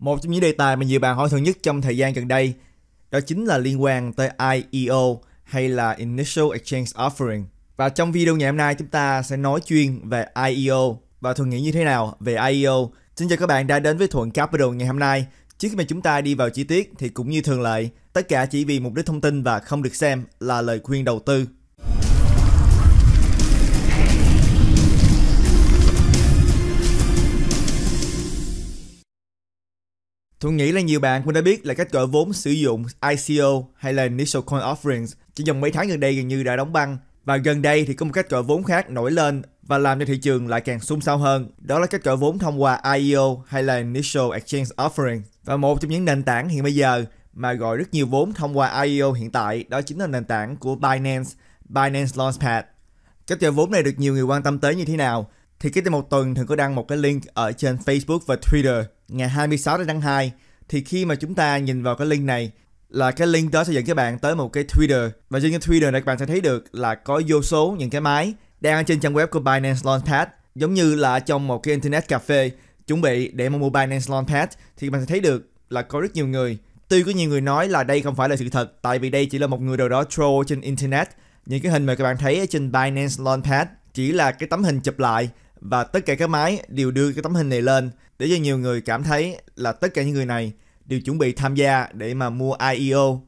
Một trong những đề tài mà nhiều bạn hỏi thường nhất trong thời gian gần đây đó chính là liên quan tới IEO hay là Initial Exchange Offering. Và trong video ngày hôm nay chúng ta sẽ nói chuyên về IEO và Thuận nghĩ như thế nào về IEO. Xin chào các bạn đã đến với Thuận Capital ngày hôm nay. Trước khi mà chúng ta đi vào chi tiết thì cũng như thường lệ, tất cả chỉ vì mục đích thông tin và không được xem là lời khuyên đầu tư. Tôi nghĩ là nhiều bạn cũng đã biết là cách gọi vốn sử dụng ICO hay là Initial Coin Offerings chỉ dòng mấy tháng gần đây gần như đã đóng băng và gần đây thì có một cách gọi vốn khác nổi lên và làm cho thị trường lại càng xung sao hơn. Đó là cách gọi vốn thông qua IEO hay là Initial Exchange Offering. Và một trong những nền tảng hiện bây giờ mà gọi rất nhiều vốn thông qua IEO hiện tại đó chính là nền tảng của Binance, Binance Launchpad. Cách gọi vốn này được nhiều người quan tâm tới như thế nào? thì cái tin một tuần thường có đăng một cái link ở trên Facebook và Twitter ngày 26 tháng 2 thì khi mà chúng ta nhìn vào cái link này là cái link đó sẽ dẫn các bạn tới một cái Twitter và trên cái Twitter này các bạn sẽ thấy được là có vô số những cái máy đang trên trang web của Binance Launchpad giống như là trong một cái internet cafe chuẩn bị để mà mua Binance Launchpad thì các bạn sẽ thấy được là có rất nhiều người tuy có nhiều người nói là đây không phải là sự thật tại vì đây chỉ là một người nào đó troll trên internet những cái hình mà các bạn thấy ở trên Binance Launchpad chỉ là cái tấm hình chụp lại và tất cả các máy đều đưa cái tấm hình này lên để cho nhiều người cảm thấy là tất cả những người này đều chuẩn bị tham gia để mà mua IEO.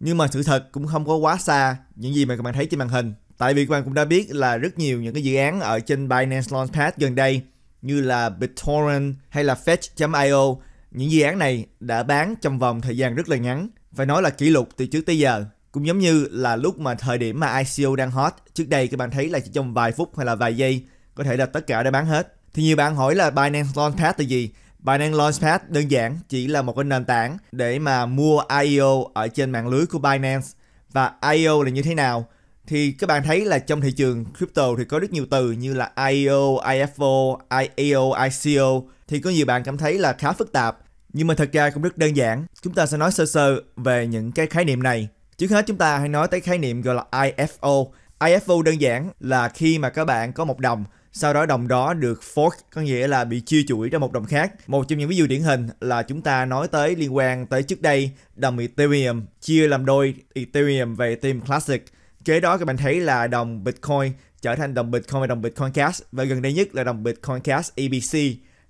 Nhưng mà sự thật cũng không có quá xa những gì mà các bạn thấy trên màn hình. Tại vì các bạn cũng đã biết là rất nhiều những cái dự án ở trên Binance Launchpad gần đây như là BitTorrent hay là Fetch.io, những dự án này đã bán trong vòng thời gian rất là ngắn, phải nói là kỷ lục từ trước tới giờ. Cũng giống như là lúc mà thời điểm mà ICO e đang hot, trước đây các bạn thấy là chỉ trong vài phút hay là vài giây có thể là tất cả để bán hết thì nhiều bạn hỏi là Binance Launchpad là gì Binance Launchpad đơn giản chỉ là một cái nền tảng để mà mua IEO ở trên mạng lưới của Binance và IEO là như thế nào thì các bạn thấy là trong thị trường crypto thì có rất nhiều từ như là IEO, IFO, IEO, ICO thì có nhiều bạn cảm thấy là khá phức tạp nhưng mà thật ra cũng rất đơn giản. Chúng ta sẽ nói sơ sơ về những cái khái niệm này. Trước hết chúng ta hãy nói tới khái niệm gọi là IFO. IFO đơn giản là khi mà các bạn có một đồng sau đó đồng đó được fork có nghĩa là bị chia chuỗi ra một đồng khác một trong những ví dụ điển hình là chúng ta nói tới liên quan tới trước đây đồng ethereum chia làm đôi ethereum và ethereum classic kế đó các bạn thấy là đồng bitcoin trở thành đồng bitcoin và đồng bitcoin cash và gần đây nhất là đồng bitcoin cash ebc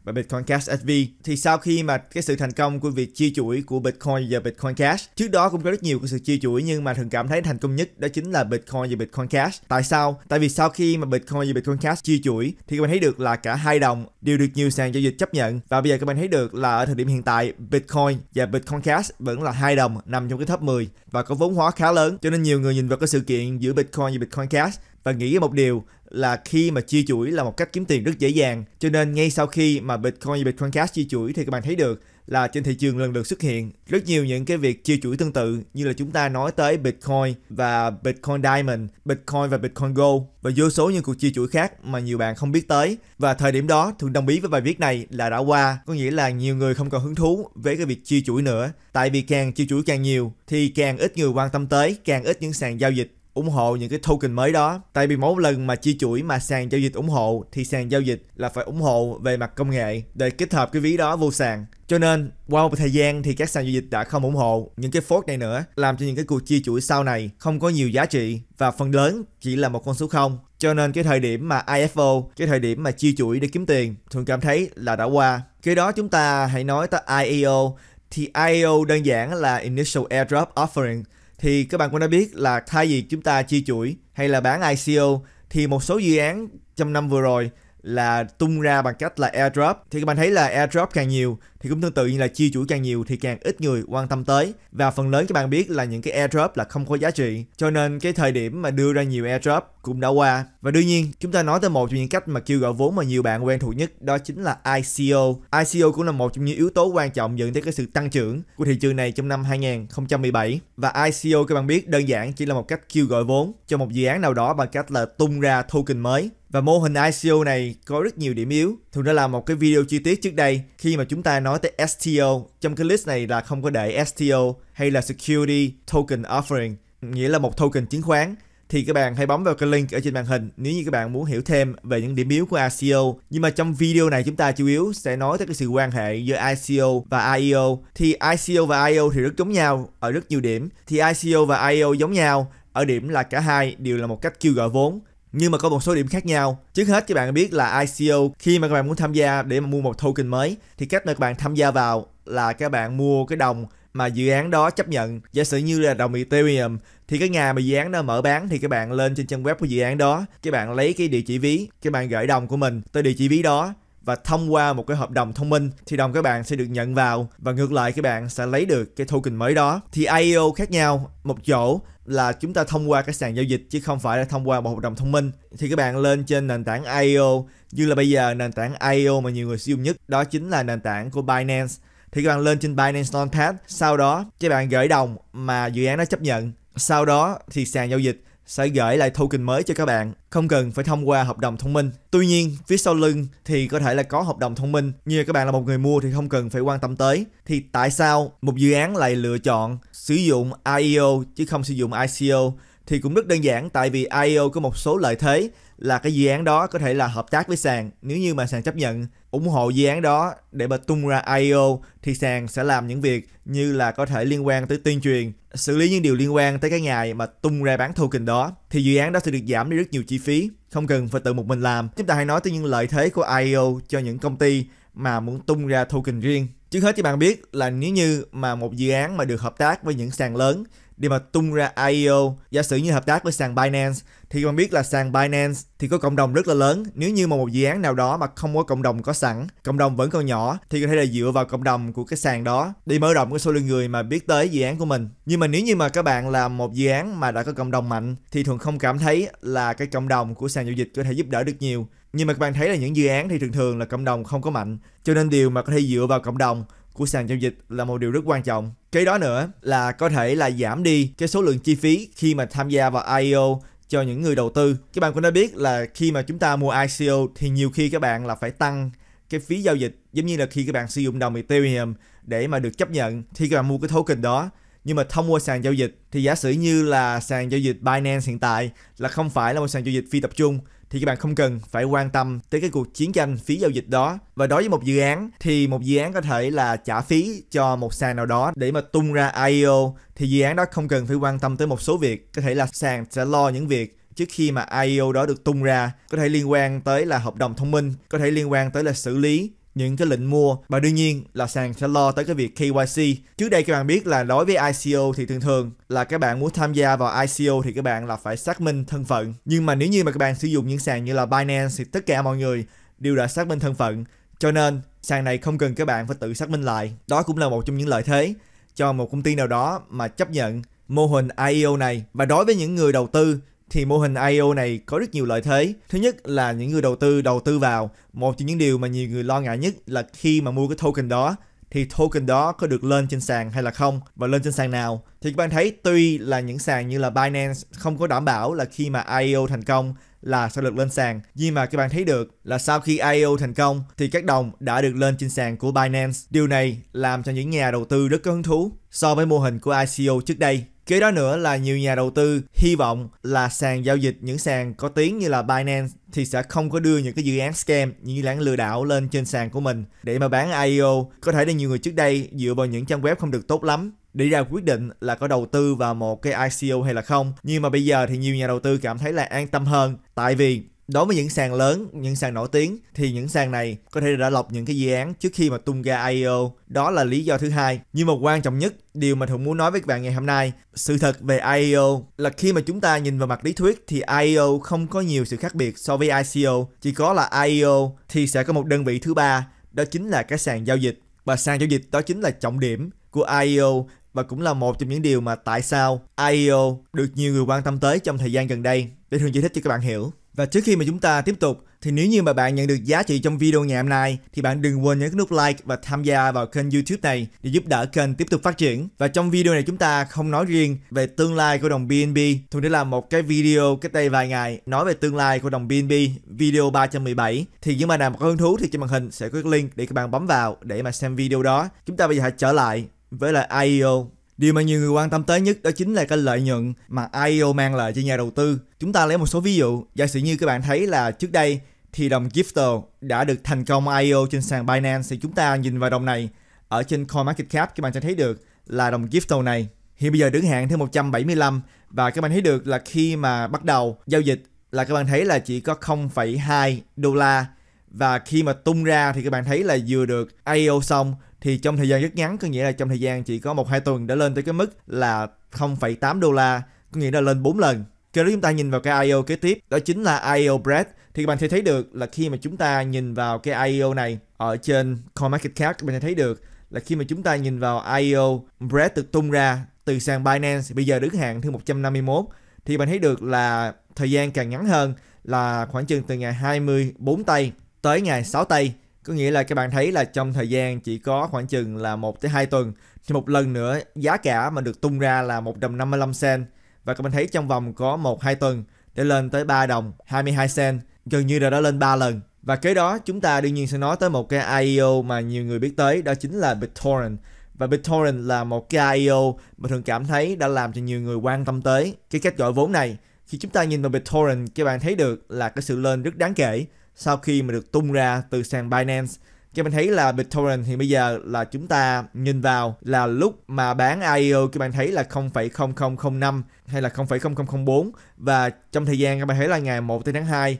và Bitcoin Cash SV. Thì sau khi mà cái sự thành công của việc chia chuỗi của Bitcoin và Bitcoin Cash, trước đó cũng có rất nhiều cái sự chia chuỗi nhưng mà thường cảm thấy thành công nhất đó chính là Bitcoin và Bitcoin Cash. Tại sao? Tại vì sau khi mà Bitcoin và Bitcoin Cash chia chuỗi thì các bạn thấy được là cả hai đồng đều được nhiều sàn giao dịch chấp nhận và bây giờ các bạn thấy được là ở thời điểm hiện tại Bitcoin và Bitcoin Cash vẫn là hai đồng nằm trong cái top 10 và có vốn hóa khá lớn cho nên nhiều người nhìn vào cái sự kiện giữa Bitcoin và Bitcoin Cash và nghĩ một điều là khi mà chia chuỗi là một cách kiếm tiền rất dễ dàng cho nên ngay sau khi mà Bitcoin Bitcoin Cash chia chuỗi thì các bạn thấy được là trên thị trường lần lượt xuất hiện rất nhiều những cái việc chia chuỗi tương tự như là chúng ta nói tới Bitcoin và Bitcoin Diamond, Bitcoin và Bitcoin Gold và vô số những cuộc chia chuỗi khác mà nhiều bạn không biết tới. Và thời điểm đó thường đồng ý với bài viết này là đã qua, có nghĩa là nhiều người không còn hứng thú với cái việc chia chuỗi nữa, tại vì càng chia chuỗi càng nhiều thì càng ít người quan tâm tới, càng ít những sàn giao dịch ủng hộ những cái token mới đó tại vì mỗi lần mà chia chuỗi mà sàn giao dịch ủng hộ thì sàn giao dịch là phải ủng hộ về mặt công nghệ để kết hợp cái ví đó vô sàn cho nên qua một thời gian thì các sàn giao dịch đã không ủng hộ những cái fork này nữa làm cho những cái cuộc chia chuỗi sau này không có nhiều giá trị và phần lớn chỉ là một con số không cho nên cái thời điểm mà IFO, cái thời điểm mà chia chuỗi để kiếm tiền thường cảm thấy là đã qua. Khi đó chúng ta hãy nói tới IEO thì IEO đơn giản là Initial Airdrop Offering thì các bạn cũng đã biết là thay vì chúng ta chi chuỗi hay là bán ICO thì một số dự án trong năm vừa rồi là tung ra bằng cách là airdrop thì các bạn thấy là airdrop càng nhiều thì cũng tương tự như là chia chuỗi càng nhiều thì càng ít người quan tâm tới và phần lớn các bạn biết là những cái airdrop là không có giá trị cho nên cái thời điểm mà đưa ra nhiều airdrop cũng đã qua và đương nhiên chúng ta nói tới một trong những cách mà kêu gọi vốn mà nhiều bạn quen thuộc nhất đó chính là ICO ICO cũng là một trong những yếu tố quan trọng dẫn tới cái sự tăng trưởng của thị trường này trong năm 2017 và ICO các bạn biết đơn giản chỉ là một cách kêu gọi vốn cho một dự án nào đó bằng cách là tung ra token mới và mô hình ICO này có rất nhiều điểm yếu. Thường đã làm một cái video chi tiết trước đây khi mà chúng ta nói tới STO. Trong cái list này là không có để STO hay là Security Token Offering, nghĩa là một token chứng khoán thì các bạn hãy bấm vào cái link ở trên màn hình nếu như các bạn muốn hiểu thêm về những điểm yếu của ICO. Nhưng mà trong video này chúng ta chủ yếu sẽ nói tới cái sự quan hệ giữa ICO và IEO. Thì ICO và IEO thì rất giống nhau ở rất nhiều điểm. Thì ICO và IEO giống nhau ở điểm là cả hai đều là một cách kêu gọi vốn nhưng mà có một số điểm khác nhau. Trước hết các bạn biết là ICO khi mà các bạn muốn tham gia để mà mua một token mới thì cách mà các bạn tham gia vào là các bạn mua cái đồng mà dự án đó chấp nhận giả sử như là đồng Ethereum thì cái nhà mà dự án đó mở bán thì các bạn lên trên trang web của dự án đó các bạn lấy cái địa chỉ ví các bạn gửi đồng của mình tới địa chỉ ví đó và thông qua một cái hợp đồng thông minh thì đồng các bạn sẽ được nhận vào và ngược lại các bạn sẽ lấy được cái token mới đó thì IEO khác nhau một chỗ là chúng ta thông qua cái sàn giao dịch chứ không phải là thông qua một hợp đồng thông minh thì các bạn lên trên nền tảng IEO như là bây giờ nền tảng IEO mà nhiều người sử dụng nhất đó chính là nền tảng của Binance thì các bạn lên trên Binance Launchpad sau đó các bạn gửi đồng mà dự án nó chấp nhận sau đó thì sàn giao dịch sẽ gửi lại token mới cho các bạn, không cần phải thông qua hợp đồng thông minh. Tuy nhiên, phía sau lưng thì có thể là có hợp đồng thông minh, như các bạn là một người mua thì không cần phải quan tâm tới. Thì tại sao một dự án lại lựa chọn sử dụng IEO chứ không sử dụng ICO? Thì cũng rất đơn giản tại vì IEO có một số lợi thế là cái dự án đó có thể là hợp tác với sàn nếu như mà sàn chấp nhận ủng hộ dự án đó để mà tung ra IO thì sàn sẽ làm những việc như là có thể liên quan tới tuyên truyền, xử lý những điều liên quan tới cái ngày mà tung ra bán token đó thì dự án đó sẽ được giảm đi rất nhiều chi phí, không cần phải tự một mình làm. Chúng ta hãy nói tới những lợi thế của IO cho những công ty mà muốn tung ra token riêng. Trước hết thì bạn biết là nếu như mà một dự án mà được hợp tác với những sàn lớn để mà tung ra IEO. Giả sử như hợp tác với sàn Binance thì bạn biết là sàn Binance thì có cộng đồng rất là lớn. Nếu như mà một dự án nào đó mà không có cộng đồng có sẵn, cộng đồng vẫn còn nhỏ thì có thể là dựa vào cộng đồng của cái sàn đó để mở rộng cái số lượng người mà biết tới dự án của mình. Nhưng mà nếu như mà các bạn làm một dự án mà đã có cộng đồng mạnh thì thường không cảm thấy là cái cộng đồng của sàn giao dịch có thể giúp đỡ được nhiều. Nhưng mà các bạn thấy là những dự án thì thường thường là cộng đồng không có mạnh, cho nên điều mà có thể dựa vào cộng đồng của sàn giao dịch là một điều rất quan trọng cái đó nữa là có thể là giảm đi cái số lượng chi phí khi mà tham gia vào IEO cho những người đầu tư các bạn cũng đã biết là khi mà chúng ta mua ICO thì nhiều khi các bạn là phải tăng cái phí giao dịch giống như là khi các bạn sử dụng đồng Ethereum để mà được chấp nhận thì các bạn mua cái token đó nhưng mà thông qua sàn giao dịch thì giả sử như là sàn giao dịch Binance hiện tại là không phải là một sàn giao dịch phi tập trung thì các bạn không cần phải quan tâm tới cái cuộc chiến tranh phí giao dịch đó và đối với một dự án thì một dự án có thể là trả phí cho một sàn nào đó để mà tung ra IEO thì dự án đó không cần phải quan tâm tới một số việc có thể là sàn sẽ lo những việc trước khi mà IEO đó được tung ra có thể liên quan tới là hợp đồng thông minh có thể liên quan tới là xử lý những cái lệnh mua và đương nhiên là sàn sẽ lo tới cái việc KYC. Trước đây các bạn biết là đối với ICO thì thường thường là các bạn muốn tham gia vào ICO thì các bạn là phải xác minh thân phận. Nhưng mà nếu như mà các bạn sử dụng những sàn như là Binance thì tất cả mọi người đều đã xác minh thân phận. Cho nên sàn này không cần các bạn phải tự xác minh lại. Đó cũng là một trong những lợi thế cho một công ty nào đó mà chấp nhận mô hình IEO này. Và đối với những người đầu tư thì mô hình IO này có rất nhiều lợi thế. Thứ nhất là những người đầu tư đầu tư vào, một trong những điều mà nhiều người lo ngại nhất là khi mà mua cái token đó thì token đó có được lên trên sàn hay là không và lên trên sàn nào. Thì các bạn thấy tuy là những sàn như là Binance không có đảm bảo là khi mà IO thành công là sẽ được lên sàn. Nhưng mà các bạn thấy được là sau khi IO thành công thì các đồng đã được lên trên sàn của Binance. Điều này làm cho những nhà đầu tư rất có hứng thú so với mô hình của ICO trước đây. Kế đó nữa là nhiều nhà đầu tư hy vọng là sàn giao dịch những sàn có tiếng như là Binance thì sẽ không có đưa những cái dự án scam, như là lừa đảo lên trên sàn của mình để mà bán IEO. Có thể là nhiều người trước đây dựa vào những trang web không được tốt lắm để ra quyết định là có đầu tư vào một cái ICO hay là không. Nhưng mà bây giờ thì nhiều nhà đầu tư cảm thấy là an tâm hơn tại vì đối với những sàn lớn, những sàn nổi tiếng thì những sàn này có thể đã lọc những cái dự án trước khi mà tung ra IEO. Đó là lý do thứ hai. Nhưng mà quan trọng nhất, điều mà Thuận muốn nói với các bạn ngày hôm nay, sự thật về IEO là khi mà chúng ta nhìn vào mặt lý thuyết thì IEO không có nhiều sự khác biệt so với ICO. Chỉ có là IEO thì sẽ có một đơn vị thứ ba, đó chính là cái sàn giao dịch. Và sàn giao dịch đó chính là trọng điểm của IEO và cũng là một trong những điều mà tại sao IEO được nhiều người quan tâm tới trong thời gian gần đây. Để thường giải thích cho các bạn hiểu. Và trước khi mà chúng ta tiếp tục, thì nếu như mà bạn nhận được giá trị trong video ngày hôm nay, thì bạn đừng quên nhấn nút like và tham gia vào kênh YouTube này để giúp đỡ kênh tiếp tục phát triển. Và trong video này chúng ta không nói riêng về tương lai của đồng BNB, Thuận đã làm một cái video cách đây vài ngày nói về tương lai của đồng BNB, video 317. Thì những mà nào mà có hứng thú thì trên màn hình sẽ có cái link để các bạn bấm vào để mà xem video đó. Chúng ta bây giờ hãy trở lại với là IEO Điều mà nhiều người quan tâm tới nhất đó chính là kênh lợi nhuận mà IEO mang lại cho nhà đầu tư. Chúng ta lấy một số ví dụ, giả sử như các bạn thấy là trước đây thì đồng Gifto đã được thành công IEO trên sàn Binance thì chúng ta nhìn vào đồng này ở trên CoinMarketCap các bạn sẽ thấy được là đồng Gifto này hiện bây giờ đứng hạng thứ 175 và các bạn thấy được là khi mà bắt đầu giao dịch là các bạn thấy là chỉ có 0,2 đô la và khi mà tung ra thì các bạn thấy là vừa được IEO xong thì trong thời gian rất ngắn có nghĩa là trong thời gian chỉ có một hai tuần đã lên tới cái mức là 0,8 đô la có nghĩa là lên 4 lần cho đó chúng ta nhìn vào cái IO kế tiếp đó chính là IO Bread thì bạn sẽ thấy được là khi mà chúng ta nhìn vào cái IO này ở trên CoinMarketCap bạn sẽ thấy được là khi mà chúng ta nhìn vào IO Bread được tung ra từ sàn Binance bây giờ đứng hạng thứ 151 thì bạn thấy được là thời gian càng ngắn hơn là khoảng chừng từ ngày 24 tây tới ngày 6 tây có nghĩa là các bạn thấy là trong thời gian chỉ có khoảng chừng là 1 tới 2 tuần thì một lần nữa giá cả mà được tung ra là 155 sen và các bạn thấy trong vòng có 1 2 tuần để lên tới 3 đồng 22 sen gần như là đã lên 3 lần và kế đó chúng ta đương nhiên sẽ nói tới một cái IEO mà nhiều người biết tới đó chính là BitTorrent và BitTorrent là một cái IEO mà thường cảm thấy đã làm cho nhiều người quan tâm tới cái cách gọi vốn này khi chúng ta nhìn vào BitTorrent các bạn thấy được là cái sự lên rất đáng kể sau khi mà được tung ra từ sàn Binance cho mình thấy là BitTorrent thì bây giờ là chúng ta nhìn vào là lúc mà bán IEO các bạn thấy là 0.0005 hay là 0.0004 và trong thời gian các bạn thấy là ngày 1 tới tháng 2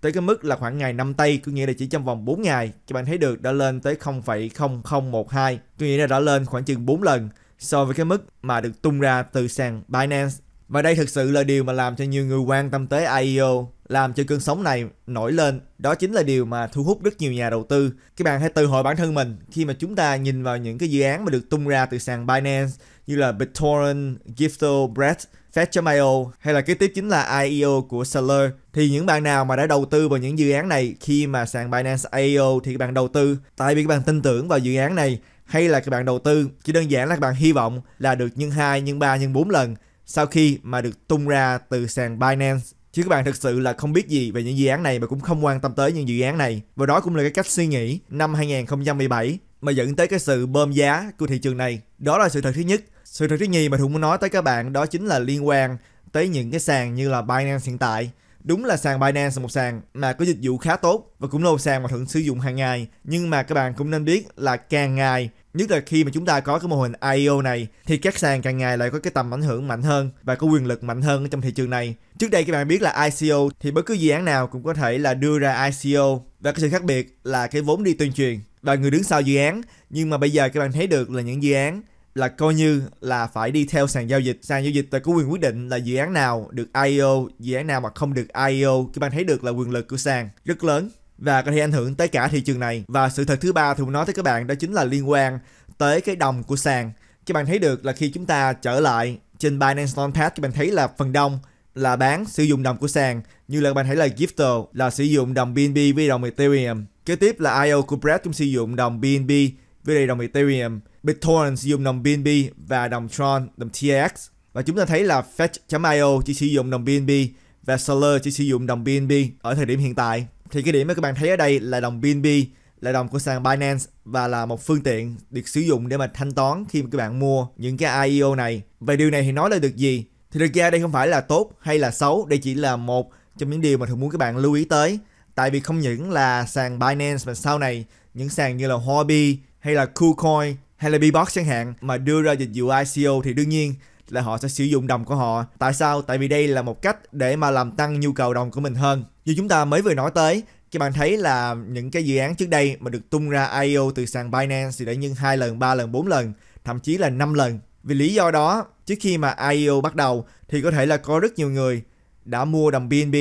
tới cái mức là khoảng ngày 5 tây có nghĩa là chỉ trong vòng 4 ngày các bạn thấy được đã lên tới 0.0012, có nghĩa là đã lên khoảng chừng 4 lần so với cái mức mà được tung ra từ sàn Binance và đây thực sự là điều mà làm cho nhiều người quan tâm tới IEO làm cho cơn sóng này nổi lên. Đó chính là điều mà thu hút rất nhiều nhà đầu tư. Các bạn hãy tự hỏi bản thân mình khi mà chúng ta nhìn vào những cái dự án mà được tung ra từ sàn Binance như là BitTorrent, Gifto, Bread, Fetch.io hay là kế tiếp chính là IEO của Seller thì những bạn nào mà đã đầu tư vào những dự án này khi mà sàn Binance IEO thì các bạn đầu tư tại vì các bạn tin tưởng vào dự án này hay là các bạn đầu tư chỉ đơn giản là các bạn hy vọng là được nhân 2, nhân 3, nhân 4 lần sau khi mà được tung ra từ sàn Binance Chứ các bạn thực sự là không biết gì về những dự án này mà cũng không quan tâm tới những dự án này. Và đó cũng là cái cách suy nghĩ năm 2017 mà dẫn tới cái sự bơm giá của thị trường này. Đó là sự thật thứ nhất. Sự thật thứ nhì mà Thuận muốn nói tới các bạn đó chính là liên quan tới những cái sàn như là Binance hiện tại. Đúng là sàn Binance là một sàn mà có dịch vụ khá tốt và cũng là một sàn mà Thuận sử dụng hàng ngày. Nhưng mà các bạn cũng nên biết là càng ngày Nhất là khi mà chúng ta có cái mô hình IEO này thì các sàn càng ngày lại có cái tầm ảnh hưởng mạnh hơn và có quyền lực mạnh hơn trong thị trường này. Trước đây các bạn biết là ICO thì bất cứ dự án nào cũng có thể là đưa ra ICO và cái sự khác biệt là cái vốn đi tuyên truyền và người đứng sau dự án nhưng mà bây giờ các bạn thấy được là những dự án là coi như là phải đi theo sàn giao dịch sàn giao dịch là có quyền quyết định là dự án nào được IEO dự án nào mà không được IEO các bạn thấy được là quyền lực của sàn rất lớn và có thể ảnh hưởng tới cả thị trường này. Và sự thật thứ ba thì muốn nói tới các bạn đó chính là liên quan tới cái đồng của sàn. Các bạn thấy được là khi chúng ta trở lại trên Binance Launchpad các bạn thấy là phần đông là bán sử dụng đồng của sàn như là các bạn thấy là Gifto là sử dụng đồng BNB với đồng Ethereum. Kế tiếp là IO của Brad cũng sử dụng đồng BNB với đồng Ethereum. BitTorrent sử dụng đồng BNB và đồng Tron, đồng TX. Và chúng ta thấy là Fetch.io chỉ sử dụng đồng BNB và Solar chỉ sử dụng đồng BNB ở thời điểm hiện tại. Thì cái điểm mà các bạn thấy ở đây là đồng BNB là đồng của sàn Binance và là một phương tiện được sử dụng để mà thanh toán khi mà các bạn mua những cái IEO này. Về điều này thì nói lên được gì? Thì thực ra đây không phải là tốt hay là xấu, đây chỉ là một trong những điều mà thường muốn các bạn lưu ý tới. Tại vì không những là sàn Binance mà sau này những sàn như là Huobi hay là KuCoin hay là Bbox chẳng hạn mà đưa ra dịch vụ ICO thì đương nhiên là họ sẽ sử dụng đồng của họ. Tại sao? Tại vì đây là một cách để mà làm tăng nhu cầu đồng của mình hơn. Như chúng ta mới vừa nói tới, các bạn thấy là những cái dự án trước đây mà được tung ra IO e từ sàn Binance thì đã nhân hai lần, 3 lần, 4 lần, thậm chí là 5 lần. Vì lý do đó, trước khi mà IO e bắt đầu thì có thể là có rất nhiều người đã mua đồng BNB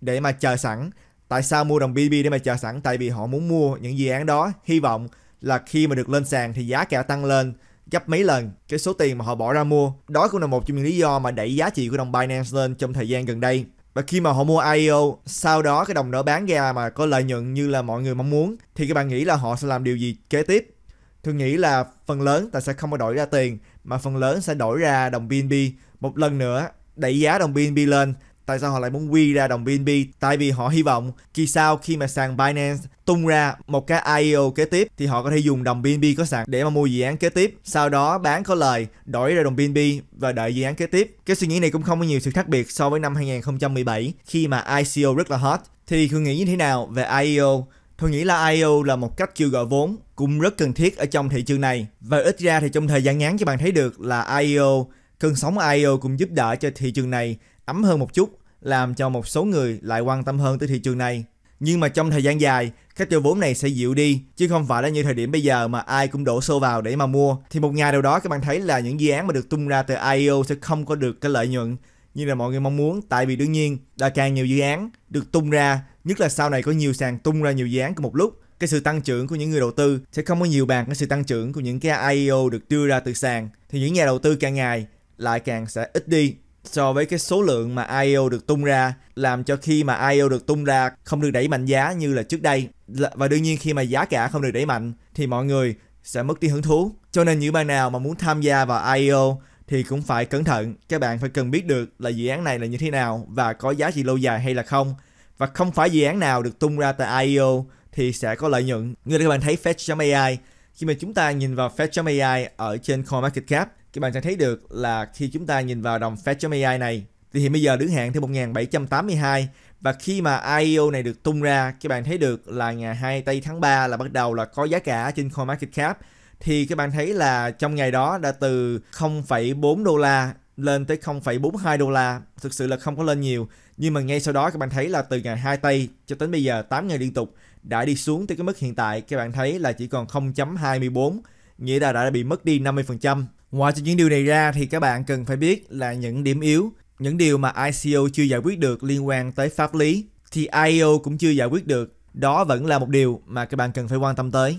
để mà chờ sẵn. Tại sao mua đồng BNB để mà chờ sẵn? Tại vì họ muốn mua những dự án đó, hy vọng là khi mà được lên sàn thì giá kẹo tăng lên gấp mấy lần cái số tiền mà họ bỏ ra mua. Đó cũng là một trong những lý do mà đẩy giá trị của đồng Binance lên trong thời gian gần đây. Và khi mà họ mua IEO, sau đó cái đồng đó bán ra mà có lợi nhuận như là mọi người mong muốn, thì các bạn nghĩ là họ sẽ làm điều gì kế tiếp? Tôi nghĩ là phần lớn ta sẽ không có đổi ra tiền, mà phần lớn sẽ đổi ra đồng BNB. Một lần nữa, đẩy giá đồng BNB lên tại sao họ lại muốn quy ra đồng BNB tại vì họ hy vọng khi sau khi mà sàn Binance tung ra một cái IEO kế tiếp thì họ có thể dùng đồng BNB có sẵn để mà mua dự án kế tiếp sau đó bán có lời đổi ra đồng BNB và đợi dự án kế tiếp cái suy nghĩ này cũng không có nhiều sự khác biệt so với năm 2017 khi mà ICO rất là hot thì Khương nghĩ như thế nào về IEO Tôi nghĩ là IO e là một cách kêu gọi vốn cũng rất cần thiết ở trong thị trường này. Và ít ra thì trong thời gian ngắn cho bạn thấy được là IO, e cơn sóng IO e cũng giúp đỡ cho thị trường này ấm hơn một chút làm cho một số người lại quan tâm hơn tới thị trường này. Nhưng mà trong thời gian dài, các tiêu vốn này sẽ dịu đi, chứ không phải là như thời điểm bây giờ mà ai cũng đổ xô vào để mà mua. Thì một ngày nào đó các bạn thấy là những dự án mà được tung ra từ IEO sẽ không có được cái lợi nhuận như là mọi người mong muốn tại vì đương nhiên là càng nhiều dự án được tung ra nhất là sau này có nhiều sàn tung ra nhiều dự án cùng một lúc cái sự tăng trưởng của những người đầu tư sẽ không có nhiều bằng cái sự tăng trưởng của những cái IEO được đưa ra từ sàn thì những nhà đầu tư càng ngày lại càng sẽ ít đi so với cái số lượng mà IO được tung ra làm cho khi mà IO được tung ra không được đẩy mạnh giá như là trước đây và đương nhiên khi mà giá cả không được đẩy mạnh thì mọi người sẽ mất đi hứng thú cho nên những bạn nào mà muốn tham gia vào IO thì cũng phải cẩn thận các bạn phải cần biết được là dự án này là như thế nào và có giá trị lâu dài hay là không và không phải dự án nào được tung ra tại IEO thì sẽ có lợi nhuận. Như các bạn thấy Fetch.ai, khi mà chúng ta nhìn vào Fetch.ai ở trên CoinMarketCap các bạn sẽ thấy được là khi chúng ta nhìn vào đồng Fetch AI này thì hiện bây giờ đứng hạng thứ 1782 và khi mà IEO này được tung ra các bạn thấy được là ngày 2 tây tháng 3 là bắt đầu là có giá cả trên CoinMarketCap thì các bạn thấy là trong ngày đó đã từ 0,4 đô la lên tới 0,42 đô la thực sự là không có lên nhiều nhưng mà ngay sau đó các bạn thấy là từ ngày 2 tây cho đến bây giờ 8 ngày liên tục đã đi xuống tới cái mức hiện tại các bạn thấy là chỉ còn 0.24 nghĩa là đã bị mất đi 50% Ngoài trừ những điều này ra thì các bạn cần phải biết là những điểm yếu, những điều mà ICO chưa giải quyết được liên quan tới pháp lý thì IO e cũng chưa giải quyết được. Đó vẫn là một điều mà các bạn cần phải quan tâm tới.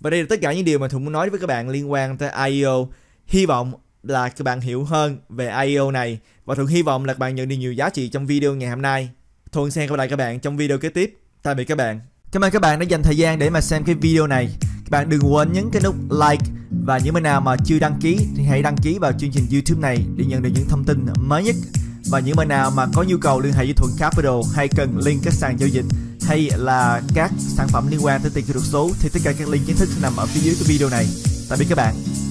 Và đây là tất cả những điều mà Thuận muốn nói với các bạn liên quan tới IEO. Hy vọng là các bạn hiểu hơn về IEO này và Thuận hy vọng là các bạn nhận được nhiều giá trị trong video ngày hôm nay. Thuận sẽ hẹn gặp lại các bạn trong video kế tiếp. Tạm biệt các bạn. Cảm ơn các bạn đã dành thời gian để mà xem cái video này. Bạn đừng quên nhấn cái nút like và những bạn nào mà chưa đăng ký thì hãy đăng ký vào chương trình YouTube này để nhận được những thông tin mới nhất. Và những bạn nào mà có nhu cầu liên hệ với Thuận Capital hay cần link các sàn giao dịch hay là các sản phẩm liên quan tới tiền kỹ thuật số thì tất cả các link chính thức sẽ nằm ở phía dưới cái video này. Tạm biệt các bạn.